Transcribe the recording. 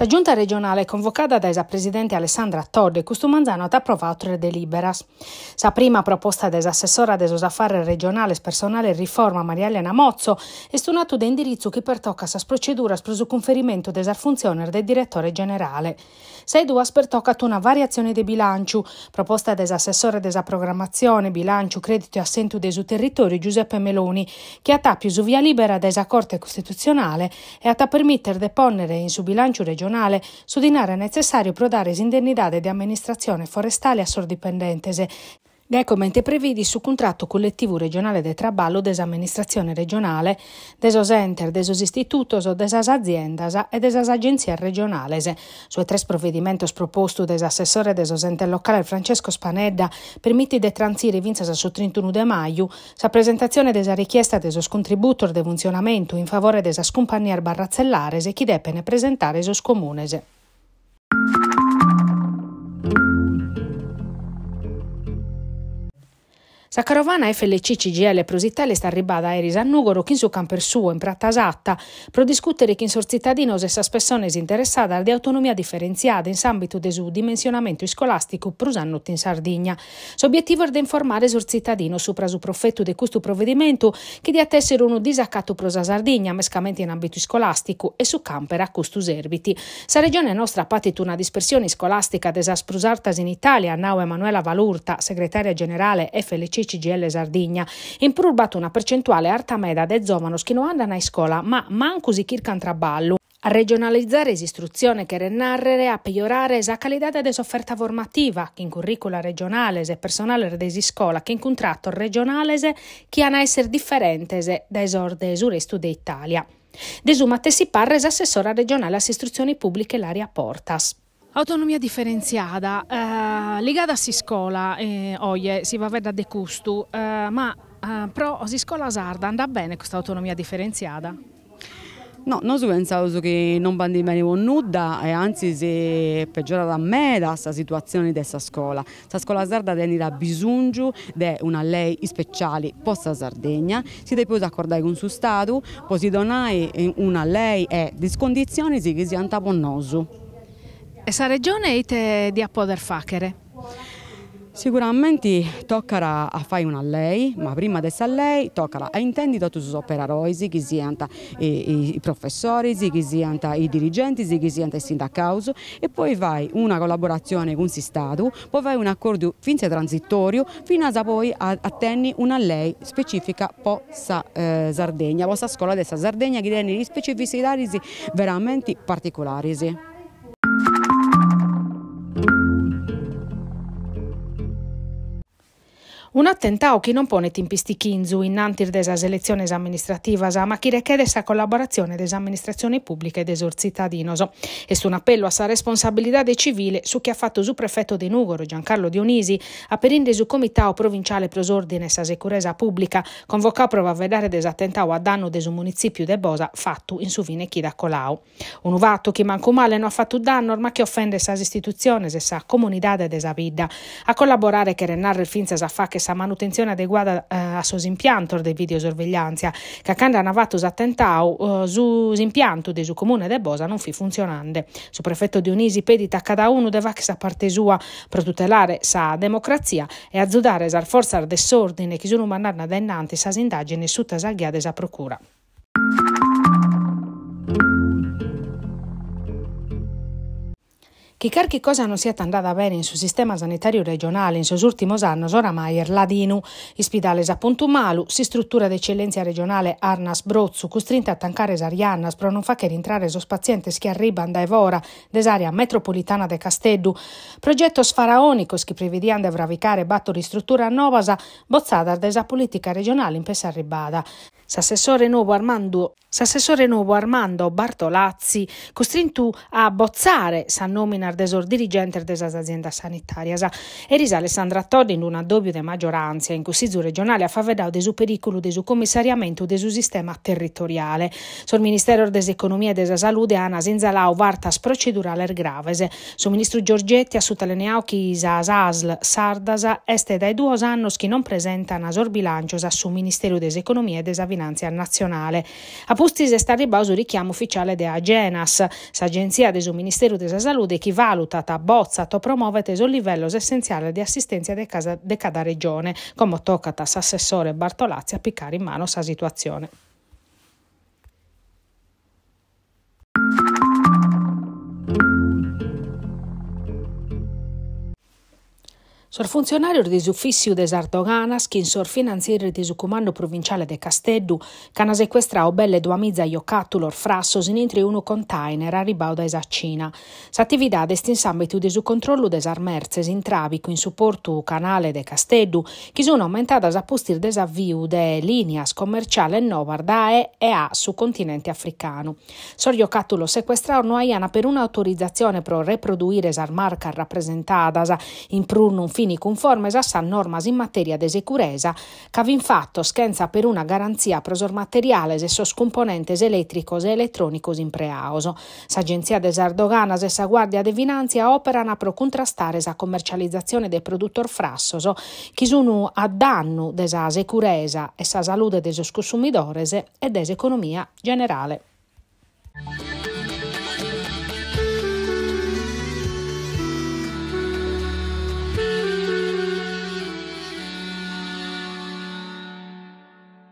La giunta regionale convocata da dalla presidente Alessandra e Custumanzano ha approvato tre deliberas. Sa prima proposta dell'assessora des affari regionale personale e riforma Maria Elena Mozzo è stunata da indirizzo che pertocca sa procedura preso conferimento della funzione del direttore generale. Sei due pertoccato una variazione di bilancio proposta dell'assessore della programmazione bilancio credito e assento dei territori Giuseppe Meloni che ha tappi su via libera della Corte Costituzionale e ha permettere deponere in su bilancio regionale regionale su dinare necessario pro dare l'indennità di amministrazione forestale a sordipendentese Gecomente prevedi su contratto collettivo regionale de traballo des amministrazione regionale, desos enter, desos istitutos, desas aziendas e desas agenzias regionales. Sui tre provvedimentos proposto des assessore des enter locale Francesco Spanedda permitti de transire vinzas su 31 de maio sa presentazione desa richiesta desos contributor de funzionamento in favore desas compagnias barrazzellares e chi depene presentare esos comunes. La carovana FLC CGL Prositele sta arrivata a Eris a Nugoro, chi su Campersuo, in Pratta Satta, pro discutere chi in sor cittadino se sa spessones interessata alle autonomia differenziata in ambito di su dimensionamento scolastico prusannotto in Sardegna. S'obiettivo è di informare sor cittadino sopra su profetto di questo provvedimento che di attessero uno disaccato prosa Sardegna, mescamente in ambito scolastico e su camper a costo serviti. Sa regione nostra ha patito una dispersione scolastica desasprusartas in Italia, Nau Emanuela Valurta, segretaria generale FLC CGL Sardegna, impurbato una percentuale artameda de zomano andano a scuola, ma mancusi chircan traballo. A regionalizzare istruzione che renarrere a peggiorare la qualità della sofferta formativa, che in curricula regionale e personale della scuola, che in contratto regionale, che hanno essere differente dai sorde surestu d'Italia. si parres assessora regionale all'istruzione pubblica l'aria Portas. Autonomia differenziata, eh, legata a Siscola, eh, oie, si va verda de custu, eh, ma eh, pro Siscola Sarda andrà bene questa autonomia differenziata? No, noi pensiamo che non andava bene con nulla e anzi si è peggiorata a me questa situazione di questa scuola. Questa scuola sarda ha bisogno di una lei speciale per la Sardegna, si deve poi accordare con il suo Stato, poi si donare una lei e discondizioni condizioni si antaponnano questa regione è di poter fare? Sicuramente tocca a fare una lei, ma prima di essere lei tocca a intendere tutti i operai, che siano i, i professori, che siano i dirigenti, che siano i sindacati e poi fai una collaborazione con il Stato, poi fai un accordo finse transitorio fino a poi attenni una lei specifica per la eh, Sardegna, per la scuola della Sardegna che ha delle specificità veramente particolari. Un attentato che non pone tempistiche in zu innantir desa selezione amministrativa, ma che richiede sa collaborazione des amministrazioni pubbliche e des cittadinos. E su un appello a sa responsabilità dei civili su chi ha fatto su prefetto di Nugoro Giancarlo Dionisi, aperinde su comitato provinciale prosordine sa sicurezza pubblica, convocò prova a vedere des attentao a danno desu municipio de Bosa fatto in suvine chi da Colau. Un uvato che manco male non ha fatto danno, ma che offende sa istituzione e sa comunità de desa vidda. A collaborare che renare il finza sa fa che stessa manutenzione adeguata eh, a sus impiantos eh, de videosorveglianza che accanto a fatto attentau eh, su impianto del comune de Bosa non fu funzionante. Su prefetto Dionisi pedita a cada uno de vax a parte sua per tutelare sa democrazia e azzudare sa forza forzar desordine che sono mandarna da innanti sa indagini su tasaghiade sa procura. Che carchi cosa non sia andata bene in suo sistema sanitario regionale in suo ultimo anno, oramai er ladinu. Ispidale a Puntumalu, si struttura d'eccellenza regionale Arnas Brozzu, costrinta a tancare Sariannas pro non fa che rientrare sos pazientes che da Evora, desaria metropolitana de Casteddu. Progetto sfaraonico, che prevedian de bravicare batto di struttura novasa, bozzata desa politica regionale in Pessarribada. S'assessore nuovo Armando, s'assessore nuovo Armando Bartolazzi, costrinto a bozzare sa nomina desor dirigente della azienda sanitaria. E risa Alessandra Toddi in una doppia di maggioranza in cui regionale a favedato del suo pericolo, del suo commissariamento, del suo sistema territoriale. Sul Ministero dell'Economia e della Salute Ana Zinzalao vartas procedurale gravese. Sul ministro Giorgetti ha sottolineato che sa SASL Sardasa este dai due anni che non presenta nasor bilancio sa su Ministero dell'Economia e della cittadinanza nazionale. A Pustise sta a il richiamo ufficiale della Agenas, s'agenzia del Ministero della Salute che valuta, ta bozza, to promuove teso il livello essenziale di assistenza de, casa, de cada regione, come tocca ta assessore Bartolazzi a piccare in mano sa situazione. Sor funzionários de Ufficio de Sardoganas, che in sor finanziere de Comando Provinciale de Casteddu, cana sequestrao belle duamizza iocattulor frassos in entri uno container a ribauda esaccina. S'attività destin in s'ambitu de su controllo des armerzes in trabico in supporto canale de Casteddu, che sono aumentata a postir desavviu de lineas commerciale novar da E e A su continente africano. Sor iocattulor sequestrao no aiana per un'autorizzazione pro reproduire sar marca rappresentadas in prunum fin cittadini conformes a san normas in materia de sicurezza che avin fatto scienza per una garanzia prosor materiales e sos componentes elettricos e elettronicos in preauso. S'agenzia de Sardoganas e sa guardia de finanzia operano pro contrastare sa commercializzazione dei produttor frassoso che sono a danno desa sicurezza e sa salute dei consumidores e dell'economia generale.